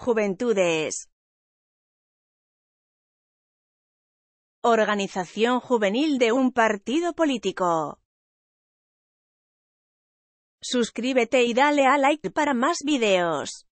Juventudes. Organización juvenil de un partido político. Suscríbete y dale a like para más videos.